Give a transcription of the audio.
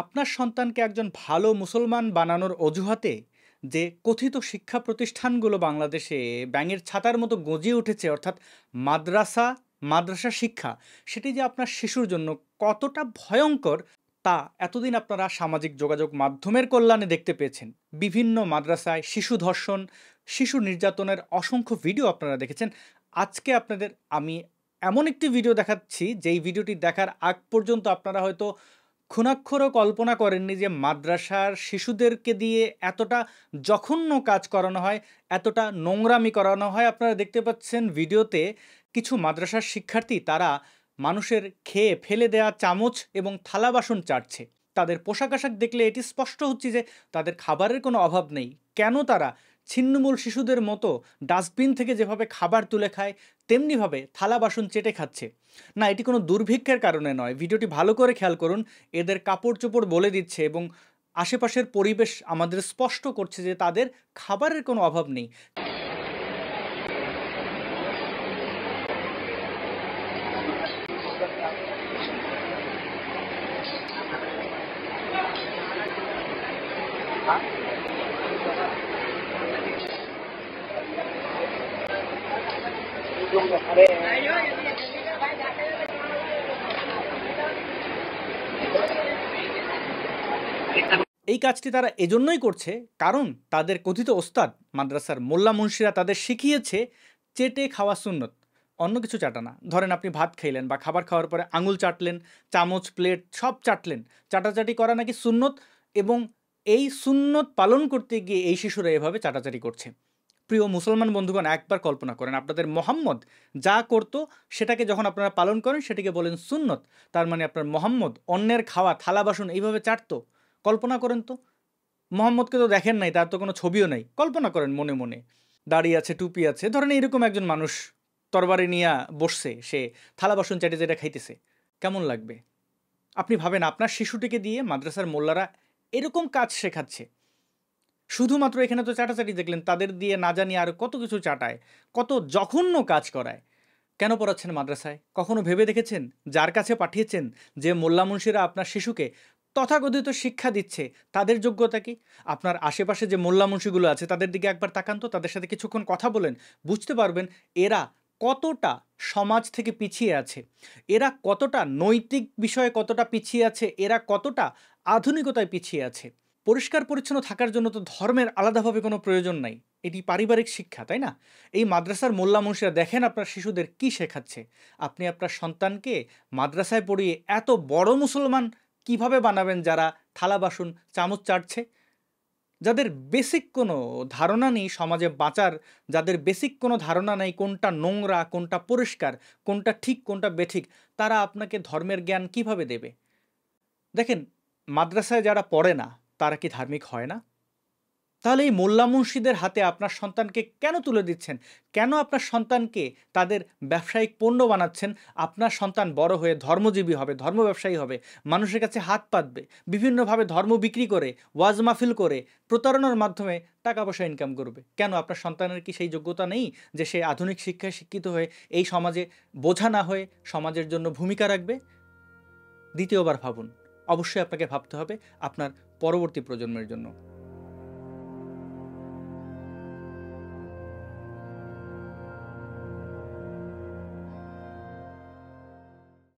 আপনার সন্তানকে একজন ভালো মুসলমান বানানোর অজুহাতে যে কথিত শিক্ষা প্রতিষ্ঠানগুলো বাংলাদেশে ব্যাঙের ছাতার মতো গজিয়ে উঠেছে অর্থাৎ মাদ্রাসা মাদ্রাসা শিক্ষা সেটি যে আপনার শিশুর জন্য কতটা ভয়ঙ্কর তা এতদিন আপনারা সামাজিক যোগাযোগ মাধ্যমের কল্যাণে দেখতে পেয়েছেন বিভিন্ন মাদ্রাসায় শিশু ধর্ষণ শিশু নির্যাতনের অসংখ্য ভিডিও আপনারা দেখেছেন আজকে আপনাদের আমি এমন একটি ভিডিও দেখাচ্ছি যেই ভিডিওটি দেখার আগ পর্যন্ত আপনারা হয়তো ক্ষুণাক্ষরও কল্পনা করেননি যে মাদ্রাসার শিশুদেরকে দিয়ে এতটা জঘন্য কাজ করানো হয় এতটা নোংরামি করানো হয় আপনারা দেখতে পাচ্ছেন ভিডিওতে কিছু মাদ্রাসার শিক্ষার্থী তারা মানুষের খেয়ে ফেলে দেয়া চামচ এবং থালা বাসন চাটছে তাদের পোশাক আশাক দেখলে এটি স্পষ্ট হচ্ছে যে তাদের খাবারের কোনো অভাব নেই কেন তারা ছিন্নমূল শিশুদের মতো ডাস্টবিন থেকে যেভাবে খাবার তুলে খায় তেমনিভাবে থালা বাসন চেটে খাচ্ছে না এটি কোনো দুর্ভিক্ষের কারণে নয় ভিডিওটি ভালো করে খেয়াল করুন এদের কাপড় চোপড় বলে দিচ্ছে এবং আশেপাশের পরিবেশ আমাদের স্পষ্ট করছে যে তাদের খাবারের কোনো অভাব নেই এই কাজটি তারা এজন্যই করছে কারণ তাদের কথিত ওস্তাদ মাদ্রাসার মোল্লা মুন্সিরা তাদের শিখিয়েছে চেটে খাওয়া সুন্নত অন্য কিছু চাটানা ধরেন আপনি ভাত খেলেন বা খাবার খাওয়ার পরে আঙুল চাটলেন চামচ প্লেট সব চাটলেন চাটাচাটি করা নাকি সুন্নত এবং এই সুন্নত পালন করতে গিয়ে এই শিশুরা এভাবে চাটাচাটি করছে প্রিয় মুসলমান বন্ধুগণ একবার কল্পনা করেন আপনাদের মোহাম্মদ যা করত সেটাকে যখন আপনারা পালন করেন সেটাকে বলেন সুন্নত তার মানে আপনার মোহাম্মদ অন্যের খাওয়া থালা বাসন এইভাবে চাটতো কল্পনা করেন তো মোহাম্মদকে তো দেখেন নাই তার তো কোনো ছবিও নাই কল্পনা করেন মনে মনে দাড়ি আছে টুপি আছে ধরেন এরকম একজন মানুষ তরবারি নিয়ে বসছে সে থালা বাসন চাটে যেটা খাইতেছে কেমন লাগবে আপনি ভাবেন আপনার শিশুটিকে দিয়ে মাদ্রাসার মোল্লারা এরকম কাজ শেখাচ্ছে শুধুমাত্র এখানে তো চাটাচাটি দেখলেন তাদের দিয়ে না জানি আর কত কিছু চাটায় কত জঘন্য কাজ করায় কেন পড়াচ্ছেন মাদ্রাসায় কখনো ভেবে দেখেছেন যার কাছে পাঠিয়েছেন যে মোল্লা মুন্সিরা আপনার শিশুকে তথাকথিত শিক্ষা দিচ্ছে তাদের যোগ্যতা কি আপনার আশেপাশে যে মোল্লা মুন্সিগুলো আছে তাদের দিকে একবার তাকান তো তাদের সাথে কিছুক্ষণ কথা বলেন বুঝতে পারবেন এরা কতটা সমাজ থেকে পিছিয়ে আছে এরা কতটা নৈতিক বিষয়ে কতটা পিছিয়ে আছে এরা কতটা আধুনিকতায় পিছিয়ে আছে পরিষ্কার পরিচ্ছন্ন থাকার জন্য তো ধর্মের আলাদাভাবে কোনো প্রয়োজন নাই এটি পারিবারিক শিক্ষা তাই না এই মাদ্রাসার মোল্লা মুশিরা দেখেন আপনার শিশুদের কি শেখাচ্ছে আপনি আপনার সন্তানকে মাদ্রাসায় পড়িয়ে এত বড় মুসলমান কিভাবে বানাবেন যারা থালা বাসন চামচ চাটছে যাদের বেসিক কোনো ধারণা নেই সমাজে বাঁচার যাদের বেসিক কোনো ধারণা নেই কোনটা নোংরা কোনটা পরিষ্কার কোনটা ঠিক কোনটা বেঠিক তারা আপনাকে ধর্মের জ্ঞান কিভাবে দেবে দেখেন মাদ্রাসায় যারা পড়ে না তারা কি ধার্মিক হয় না তাহলে এই মোল্লা মুন্সিদের হাতে আপনার সন্তানকে কেন তুলে দিচ্ছেন কেন আপনার সন্তানকে তাদের ব্যবসায়িক পণ্য বানাচ্ছেন আপনার সন্তান বড় হয়ে ধর্মজীবী হবে ধর্ম ব্যবসায়ী হবে মানুষের কাছে হাত পাতবে বিভিন্নভাবে ধর্ম বিক্রি করে ওয়াজ মাহফিল করে প্রতারণার মাধ্যমে টাকা পয়সা ইনকাম করবে কেন আপনার সন্তানের কি সেই যোগ্যতা নেই যে সে আধুনিক শিক্ষায় শিক্ষিত হয়ে এই সমাজে বোঝা না হয়ে সমাজের জন্য ভূমিকা রাখবে দ্বিতীয়বার ভাবুন অবশ্যই আপনাকে ভাবতে হবে আপনার পরবর্তী প্রজন্মের জন্য